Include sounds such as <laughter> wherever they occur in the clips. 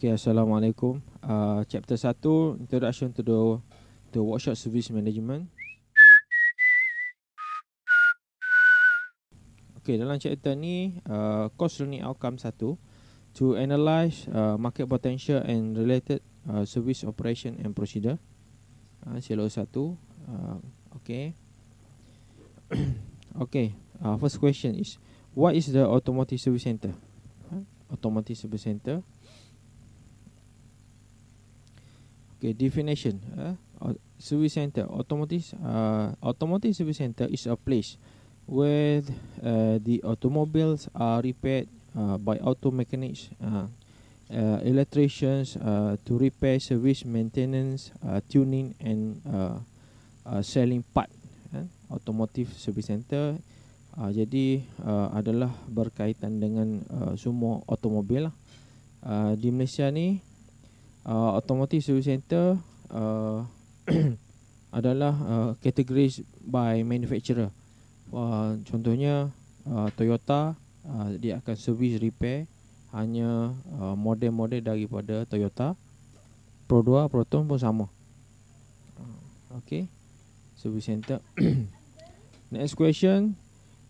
Okay, Assalamualaikum. Uh, chapter 1, Introduction to the, the Workshop Service Management. Okay, dalam chapter ni, uh, ah, Cost Learning Outcome 1, to analyze uh, ah, market potential and related uh, service operation and procedure. Uh, Silo 1. Uh, okay. okay, uh, first question is, what is the Automotive Service Center? Uh, automotive Service Center. Okay, definition. Uh, service center, automotive. Uh, automotive service center is a place where uh, the automobiles are repaired uh, by auto mechanics, uh, uh, electricians uh, to repair service maintenance, uh, tuning, and uh, uh, selling part. Uh, automotive service center. Uh, jadi uh, adalah berkaitan dengan uh, semua automobil lah. Uh, di Malaysia ni uh, automotive service center uh, <coughs> adalah uh, categorized by manufacturer. Uh, contohnya uh, Toyota uh, dia akan service repair hanya uh, model-model daripada Toyota. Pro 2, Pro pun sama. Uh, okay, service center. <coughs> Next question,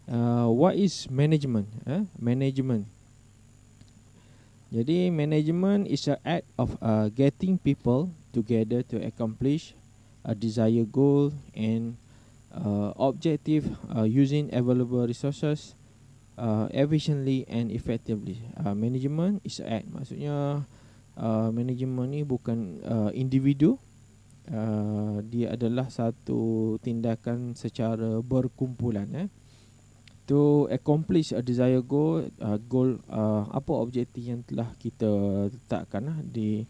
uh, what is management? Eh? Management. Jadi management is an act of uh, getting people together to accomplish a desired goal and uh, objective uh, using available resources uh, efficiently and effectively. Uh, management is an act. Maksudnya uh, management ni bukan uh, individu. Uh, dia adalah satu tindakan secara berkumpulan. Eh to accomplish a desire goal uh, goal uh, apa objektif yang telah kita letakkan ah, uh, di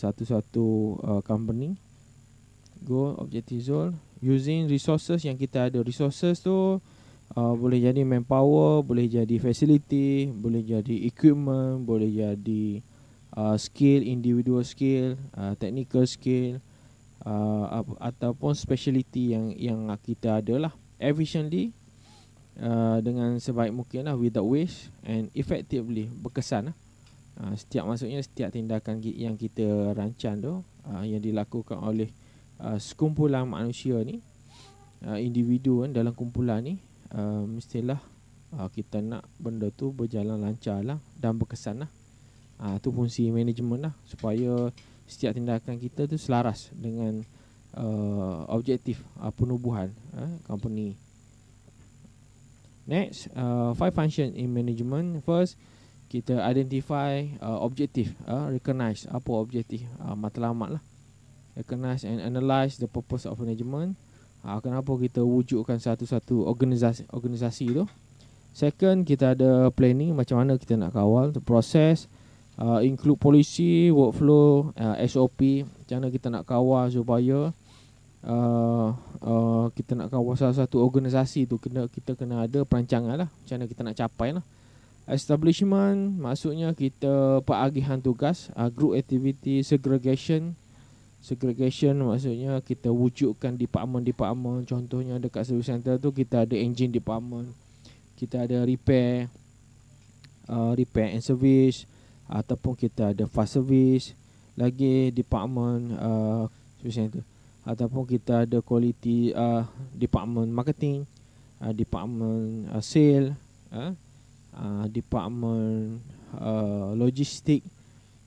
satu-satu uh, company goal objective goal using resources yang kita ada resources tu uh, boleh jadi manpower boleh jadi facility boleh jadi equipment boleh jadi uh, skill individual skill uh, technical skill uh, ap- ataupun speciality yang yang kita ada lah efficiently Uh, dengan sebaik mungkin lah without waste and effectively berkesan lah. Uh, setiap maksudnya setiap tindakan yang kita rancang tu uh, yang dilakukan oleh uh, sekumpulan manusia ni uh, individu kan dalam kumpulan ni uh, mestilah uh, kita nak benda tu berjalan lancar lah dan berkesan lah uh, tu fungsi management lah supaya setiap tindakan kita tu selaras dengan uh, objektif uh, penubuhan uh, company Next, uh, five function in management. First, kita identify uh, objective, uh, recognize apa objektif uh, matlamat lah. Recognize and analyze the purpose of management. Uh, kenapa kita wujudkan satu-satu organisasi, organisasi tu. Second, kita ada planning macam mana kita nak kawal the process. Uh, include policy, workflow, uh, SOP, macam mana kita nak kawal supaya uh, uh, uh, kita nak kawasan satu organisasi tu kena kita kena ada perancangan lah macam mana kita nak capai lah establishment maksudnya kita peragihan tugas uh, group activity segregation segregation maksudnya kita wujudkan department-department contohnya dekat service center tu kita ada engine department kita ada repair uh, repair and service ataupun kita ada fast service lagi department uh, service center ataupun kita ada quality uh, department marketing, uh, department uh, sale, uh, uh, department uh, logistik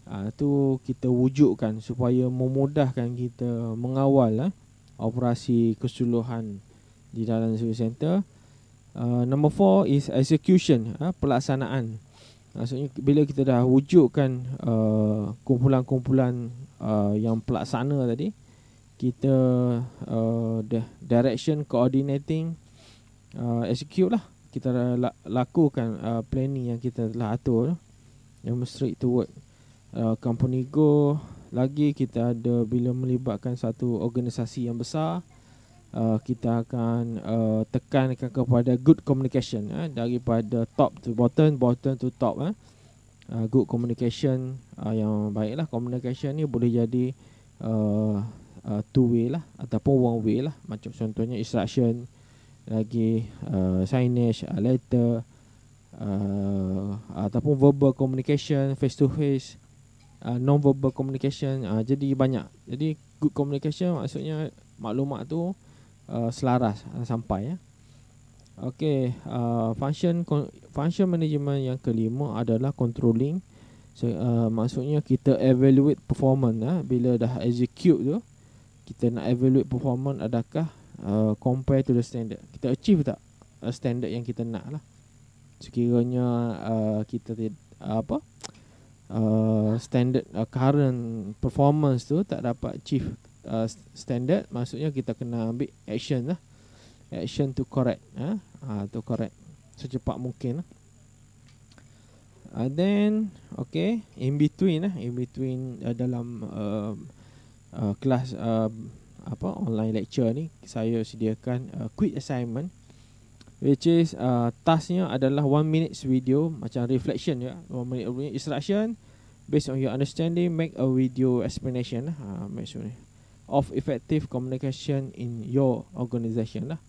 uh, tu kita wujudkan supaya memudahkan kita mengawal uh, operasi keseluruhan di dalam service center. Uh, number four is execution, uh, pelaksanaan. Maksudnya bila kita dah wujudkan uh, kumpulan-kumpulan uh, yang pelaksana tadi, kita uh, direction coordinating uh, execute lah kita lakukan uh, planning yang kita telah atur yang straight toward uh, company go lagi kita ada bila melibatkan satu organisasi yang besar uh, kita akan uh, tekankan kepada good communication eh, daripada top to bottom bottom to top eh. uh, good communication uh, yang baiklah communication ni boleh jadi uh, uh, two way lah ataupun one way lah macam contohnya instruction lagi uh, signage uh, letter uh, ataupun verbal communication face to face uh, non verbal communication uh, jadi banyak jadi good communication maksudnya maklumat tu uh, selaras uh, sampai ya okey uh, function function management yang kelima adalah controlling So, uh, maksudnya kita evaluate performance eh, bila dah execute tu kita nak evaluate performance adakah uh, compare to the standard kita achieve tak uh, standard yang kita nak lah sekiranya uh, kita uh, apa uh, standard uh, current performance tu tak dapat achieve uh, standard maksudnya kita kena ambil action lah action to correct ah ha? uh, to correct secepat mungkin lah. uh, then okay in between lah in between uh, dalam uh, uh, kelas uh, apa online lecture ni saya sediakan uh, quick assignment which is uh, tasknya adalah one minute video macam reflection ya 1 minute instruction based on your understanding make a video explanation lah uh, make sure of effective communication in your organisation lah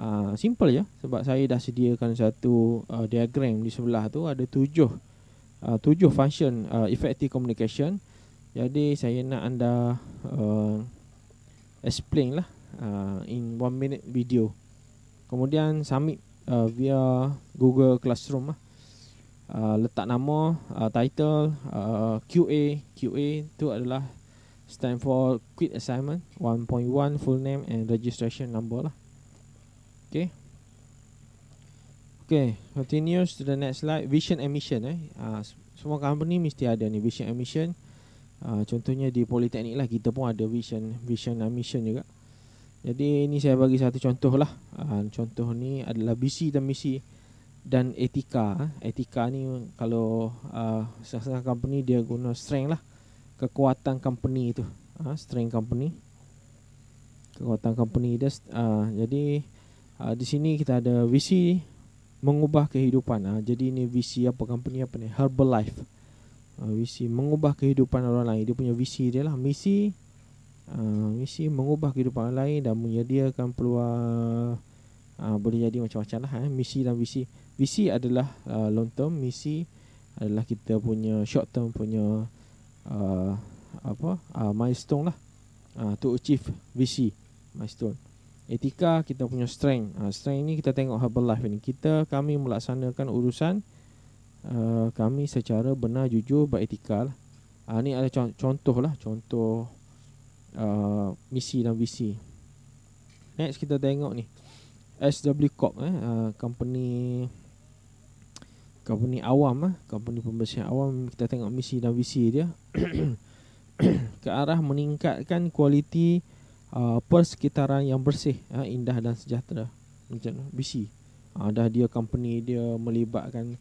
uh, simple ya sebab saya dah sediakan satu uh, diagram di sebelah tu ada tujuh uh, tujuh function uh, effective communication jadi saya nak anda uh, explain lah uh, in one minute video. Kemudian submit uh, via Google Classroom lah. Uh, letak nama, uh, title, uh, QA, QA itu adalah stand for quit assignment 1.1 full name and registration number lah. Okay. Okay, continue to the next slide. Vision and mission eh. Uh, semua company mesti ada ni vision and mission. Ah, contohnya di politeknik lah kita pun ada vision vision dan mission juga jadi ini saya bagi satu contoh lah uh, contoh ni adalah visi dan misi dan etika etika ni kalau uh, ah, setengah company dia guna strength lah kekuatan company itu uh, strength company kekuatan company dia uh, jadi uh, di sini kita ada visi mengubah kehidupan uh, jadi ini visi apa company apa ni Herbalife Life uh, visi mengubah kehidupan orang lain dia punya visi dia lah misi uh, misi mengubah kehidupan orang lain dan menyediakan peluang uh, boleh jadi macam-macam lah eh. misi dan visi visi adalah uh, long term misi adalah kita punya short term punya uh, apa uh, milestone lah uh, to achieve visi milestone etika kita punya strength uh, strength ni kita tengok herbal life ni kita kami melaksanakan urusan Eh, kami secara benar jujur beretikal. lah. Uh, ni ada contoh lah eh, contoh uh, misi dan visi. Next kita tengok ni SW Corp eh uh, company company awam ah company pembersihan awam kita tengok misi dan visi dia <coughs> ke arah meningkatkan kualiti uh, persekitaran yang bersih uh, indah dan sejahtera macam visi ada ah, uh, dia company dia melibatkan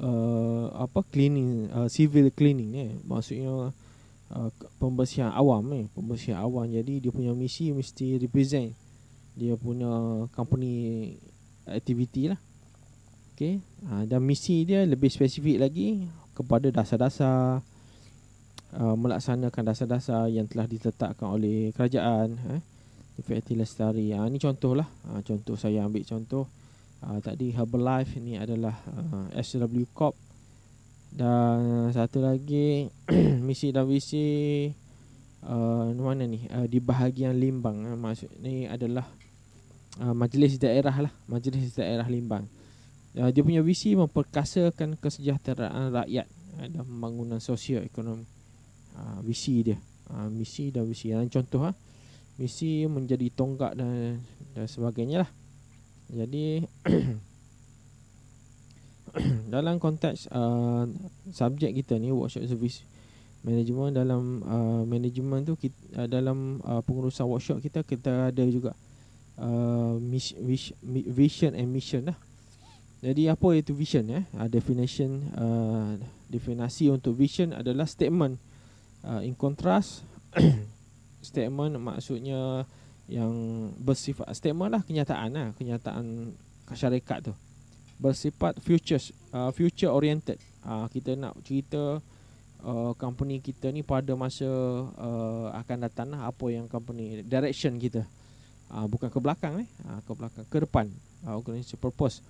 uh, apa cleaning uh, civil cleaning eh maksudnya uh, pembersihan awam eh pembersihan awam jadi dia punya misi mesti represent dia punya company activity lah okey uh, dan misi dia lebih spesifik lagi kepada dasar-dasar uh, melaksanakan dasar-dasar yang telah ditetapkan oleh kerajaan eh Defekti ha, ah, Ini contoh lah ha, ah, Contoh saya ambil contoh uh, tadi Herbalife ni adalah uh, ah, SW Corp dan satu lagi <clears throat> misi dan visi uh, mana ni uh, di bahagian Limbang uh, maksud ni adalah uh, majlis daerah lah majlis daerah Limbang uh, dia punya visi memperkasakan kesejahteraan rakyat uh, dan pembangunan sosio ekonomi uh, visi dia uh, misi dan visi dan contoh uh, misi menjadi tonggak dan dan sebagainya lah jadi <coughs> dalam konteks uh, subjek kita ni workshop service management dalam uh, management tu kita, uh, dalam uh, pengurusan workshop kita kita ada juga uh, mis- vis- vision and mission lah. Jadi apa itu vision ya? Eh? Uh, definition uh, definisi untuk vision adalah statement uh, in contrast <coughs> statement maksudnya yang bersifat statement lah kenyataan lah kenyataan syarikat tu bersifat futures uh, future oriented uh, kita nak cerita uh, company kita ni pada masa uh, akan datang lah apa yang company direction kita uh, bukan ke belakang eh uh, ke belakang ke depan uh, organisation purpose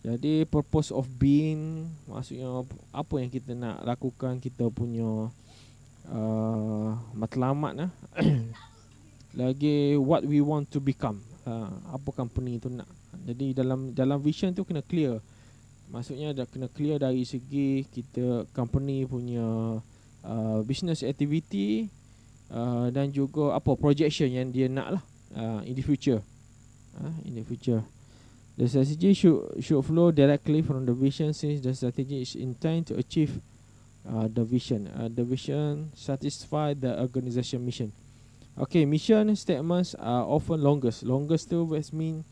jadi purpose of being maksudnya apa yang kita nak lakukan kita punya uh, matlamat lah <coughs> lagi what we want to become uh, apa company tu nak jadi dalam dalam vision tu kena clear maksudnya dah kena clear dari segi kita company punya uh, business activity uh, dan juga apa projection yang dia nak lah uh, in the future uh, in the future The strategy should, should flow directly from the vision since the strategy is intended to achieve uh, the vision. Uh, the vision satisfy the organization mission. Okay, mission statements are often longest. Longest tu which mean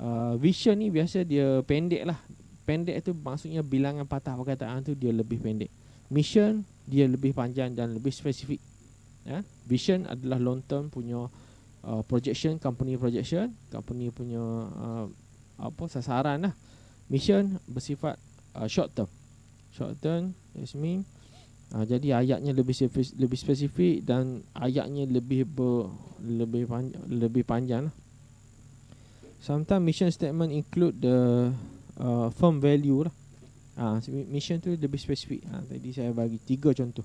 uh, vision ni biasa dia pendek lah. Pendek tu maksudnya bilangan patah perkataan tu dia lebih pendek. Mission dia lebih panjang dan lebih spesifik. Yeah? Vision adalah long term punya uh, projection, company projection, company punya uh, apa sasaran lah. Mission bersifat uh, short term. Short term which mean Ha, jadi ayatnya lebih spesifik, lebih spesifik dan ayatnya lebih ber, lebih panjang lebih panjang. Lah. Sometimes mission statement include the uh, firm value lah. Ha, mission tu lebih spesifik. Ha, tadi saya bagi tiga contoh.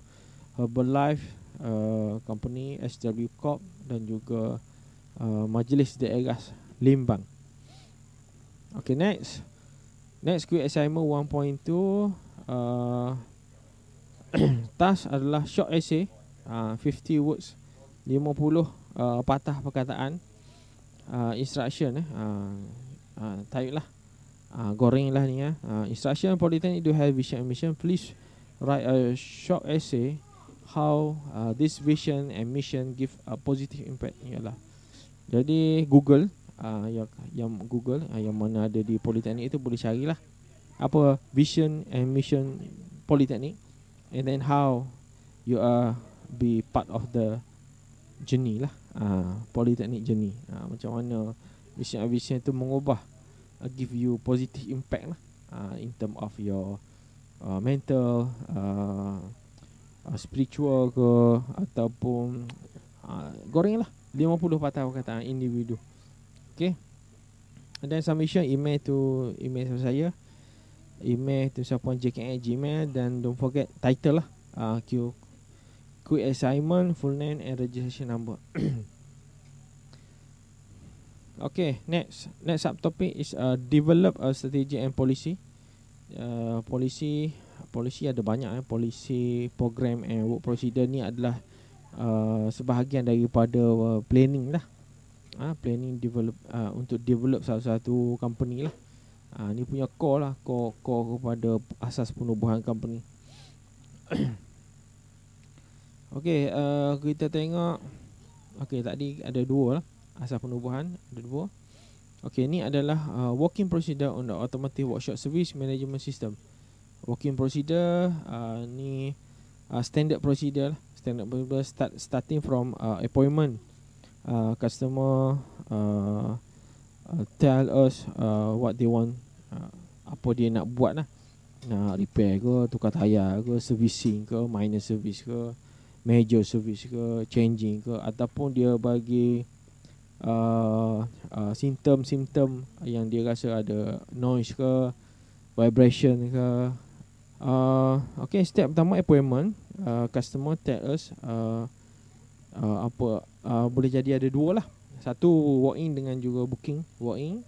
Herbalife uh, company SW Corp dan juga uh, Majlis Daerah Limbang. Okay next. Next quick assignment 1.2 uh, <coughs> task adalah short essay uh, ah, 50 words 50 uh, ah, patah perkataan uh, instruction eh uh, uh, lah uh, goreng lah ni ya uh, instruction politan do have vision and mission please write a short essay how uh, this vision and mission give a positive impact ni lah jadi google uh, yang yang google uh, yang mana ada di politeknik itu boleh carilah apa vision and mission politeknik and then how you are be part of the journey lah uh, polytechnic journey uh, macam mana vision vision tu mengubah uh, give you positive impact lah uh, in term of your uh, mental uh, uh, spiritual ke ataupun uh, goreng lah 50 patah kata individu okay and then submission email to email saya uh, email tu to siapun jkn gmail dan don't forget title lah uh, Q quick assignment full name and registration number <coughs> okay next next sub subtopic is uh, develop a strategy and policy uh, policy policy ada banyak eh policy program and work procedure ni adalah uh, sebahagian daripada uh, planning lah uh, planning develop uh, untuk develop satu-satu company lah Ha, ni punya core lah core, core kepada asas penubuhan company <coughs> Okey, uh, kita tengok Okey, tadi ada dua lah Asas penubuhan, ada dua Okey, ni adalah uh, working procedure untuk automatic workshop service management system Working procedure, uh, ni uh, standard procedure lah Standard procedure start, starting from uh, appointment uh, Customer uh, uh, tell us uh, what they want Ha. apa dia nak buat lah nak repair ke tukar tayar ke servicing ke minor service ke major service ke changing ke ataupun dia bagi uh, uh, simptom-simptom yang dia rasa ada noise ke vibration ke uh, okay step pertama appointment uh, customer tell us uh, uh, apa uh, boleh jadi ada dua lah satu walk in dengan juga booking walk in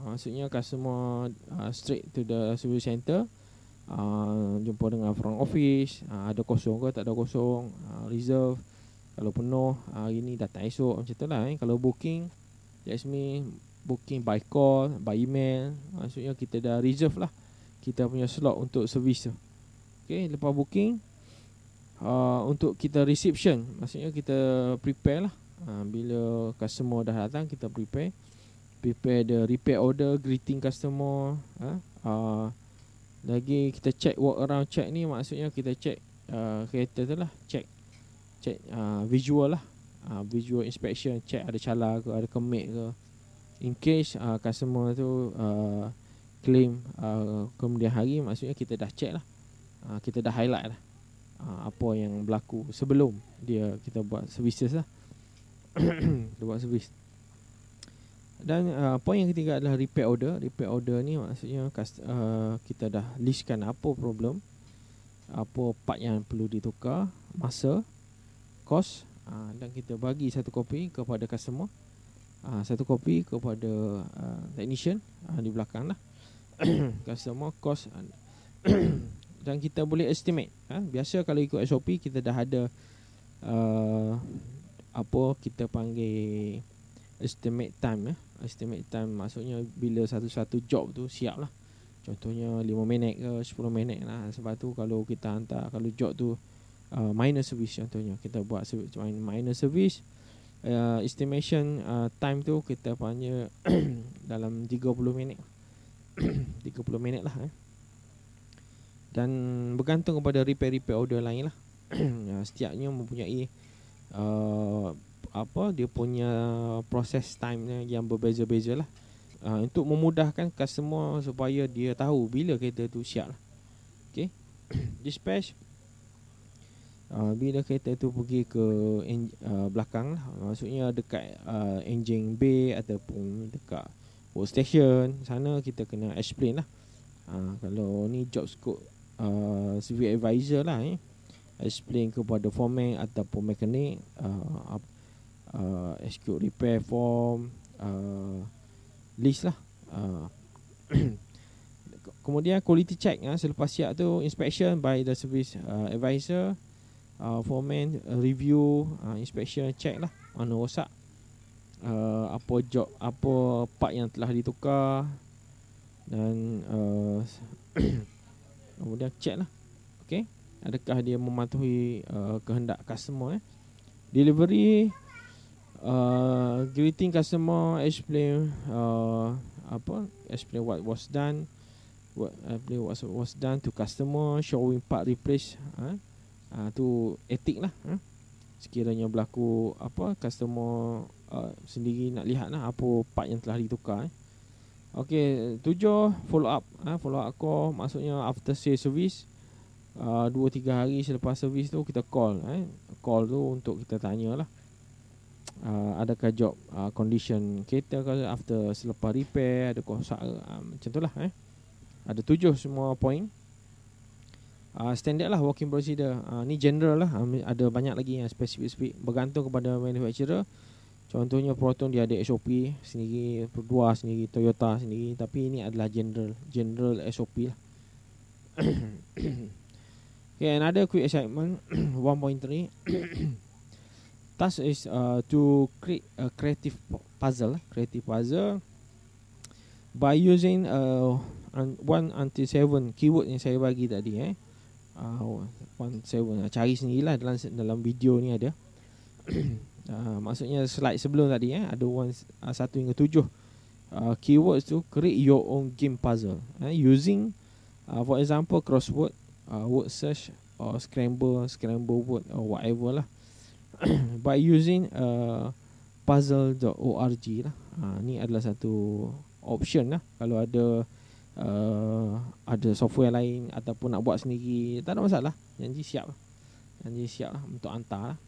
uh, maksudnya customer uh, ah, straight to the service center uh, ah, jumpa dengan front office uh, ada kosong ke tak ada kosong uh, reserve kalau penuh hari ni datang esok macam tu lah eh. kalau booking that's me booking by call by email maksudnya kita dah reserve lah kita punya slot untuk service tu Okay, lepas booking uh, untuk kita reception maksudnya kita prepare lah uh, bila customer dah datang kita prepare prepare the repair order, greeting customer. Ha? Uh, lagi kita check walk around check ni maksudnya kita check uh, kereta tu lah. Check, check uh, visual lah. Uh, visual inspection, check ada calar ke, ada kemik ke. In case uh, customer tu uh, claim uh, kemudian hari maksudnya kita dah check lah. Uh, kita dah highlight lah uh, apa yang berlaku sebelum dia kita buat services lah. kita <coughs> buat service dan uh, poin yang ketiga adalah repair order. Repair order ni maksudnya uh, kita dah listkan apa problem, apa part yang perlu ditukar, masa, cost uh, dan kita bagi satu kopi kepada customer. Uh, satu kopi kepada uh, technician uh, di belakang lah. <coughs> customer, cost <coughs> dan kita boleh estimate. Uh, biasa kalau ikut SOP kita dah ada uh, apa kita panggil estimate time ya. Eh estimate time maksudnya bila satu-satu job tu siap lah contohnya 5 minit ke 10 minit lah sebab tu kalau kita hantar kalau job tu uh, minor service contohnya kita buat service, minor service uh, estimation uh, time tu kita punya <coughs> dalam 30 minit 30 <coughs> minit lah eh. dan bergantung kepada repair-repair order lain lah <coughs> ya, setiapnya mempunyai uh, apa dia punya proses time nya yang berbeza-beza lah uh, untuk memudahkan customer supaya dia tahu bila kereta tu siap lah. Okay. <coughs> dispatch uh, bila kereta tu pergi ke en- uh, belakang lah. maksudnya dekat uh, engine bay ataupun dekat workstation sana kita kena explain lah uh, kalau ni job scope uh, civil advisor lah eh explain kepada foreman ataupun mekanik uh, uh, SQ repair form uh, list lah uh, <coughs> kemudian quality check uh, selepas siap tu inspection by the service uh, advisor uh, foreman uh, review uh, inspection check lah mana rosak uh, apa job apa part yang telah ditukar dan uh, <coughs> kemudian check lah okay. adakah dia mematuhi uh, kehendak customer eh. delivery greeting uh, customer, explain uh, apa, explain what was done, what uh, was was done to customer, showing part replace, uh, uh, tu etik lah. Uh. Sekiranya berlaku apa, customer uh, sendiri nak lihat lah apa part yang telah ditukar. Eh. Okay, tujuh follow up, uh, follow up call, maksudnya after sale service. Uh, dua tiga hari selepas servis tu kita call eh. call tu untuk kita tanya lah uh, adakah job uh, condition kereta ke after selepas repair ada kosak uh, macam itulah eh ada tujuh semua point uh, standard lah working procedure uh, ni general lah um, ada banyak lagi yang spesifik spesifik bergantung kepada manufacturer contohnya proton dia ada SOP sendiri dua sendiri Toyota sendiri tapi ini adalah general general SOP lah <coughs> okay, another quick assignment 1.3 <coughs> <coughs> task is uh, to create a creative puzzle, eh, creative puzzle by using uh, one until seven keyword yang saya bagi tadi eh. Uh, one seven uh, cari sendirilah dalam dalam video ni ada. <coughs> Uh, maksudnya slide sebelum tadi eh ada one uh, satu hingga tujuh uh, keywords to create your own game puzzle eh, using uh, for example crossword uh, word search or scramble scramble word or whatever lah <coughs> by using uh, puzzle.org lah. Ha, ni adalah satu option lah. Kalau ada uh, ada software lain ataupun nak buat sendiri, tak ada masalah. Janji siap lah. Janji siap lah untuk hantar lah.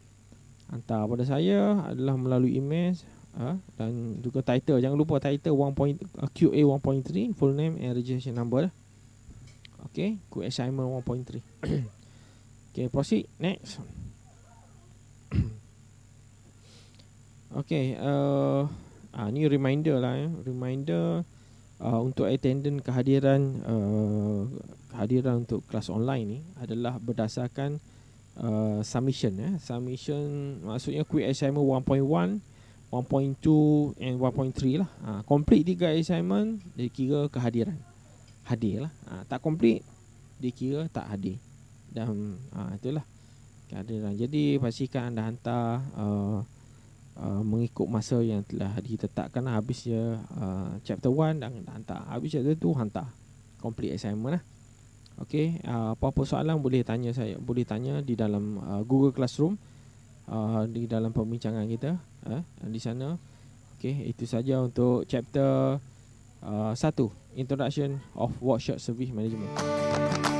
Hantar pada saya adalah melalui email uh, dan juga title. Jangan lupa title 1 QA 1.3, full name and registration number lah. Okay, good assignment 1.3. <coughs> okay, proceed. Next. Okay, uh, ah, ni reminder lah. Eh. Reminder uh, untuk attendant kehadiran uh, kehadiran untuk kelas online ni adalah berdasarkan uh, submission. Eh. Submission maksudnya quick assignment 1.1, 1.2 and 1.3 lah. Ah, complete tiga assignment, dia kira kehadiran. Hadir lah. Ah, tak complete, dia kira tak hadir. Dan ah, itulah kehadiran. Jadi pastikan anda hantar uh, Uh, mengikut masa yang telah ditetapkan habis je uh, chapter 1 dan, dan hantar habis chapter 2 hantar complete assignment lah Okey, uh, apa-apa soalan boleh tanya saya, boleh tanya di dalam uh, Google Classroom uh, di dalam pembincangan kita eh, di sana. Okey, itu saja untuk chapter 1 uh, Introduction of Workshop Service Management.